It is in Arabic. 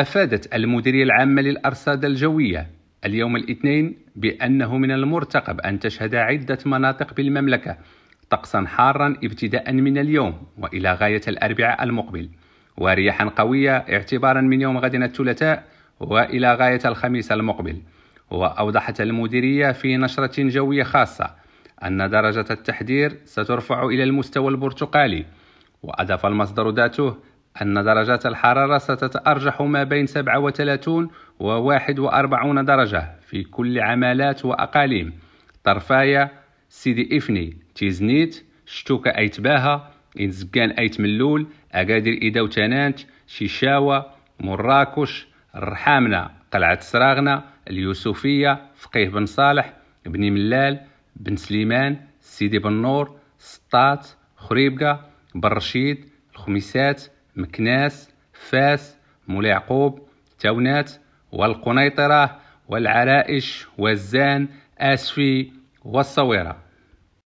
أفادت المديرية العامة للأرصاد الجوية اليوم الاثنين بأنه من المرتقب أن تشهد عدة مناطق بالمملكة طقسا حارا ابتداء من اليوم وإلى غاية الأربعاء المقبل ورياحا قوية اعتبارا من يوم غد الثلاثاء وإلى غاية الخميس المقبل وأوضحت المديرية في نشرة جوية خاصة أن درجة التحذير سترفع إلى المستوى البرتقالي وأضاف المصدر ذاته أن درجات الحرارة ستتأرجح ما بين 37 و 41 درجة في كل عمالات وأقاليم طرفاية سيدي إفني تيزنيت شتوكا أيتباها إنزكان أيت ملول أقادر إيداو تنانت شيشاوة مراكش الرحامنة قلعة سراغنة اليوسفية فقيه بن صالح بن ملال بن سليمان سيدي بن نور سطات خريبكة برشيد الخميسات مكناس فاس مولا يعقوب تاونات والقنيطرة والعرائش والزان أسفي والصويرة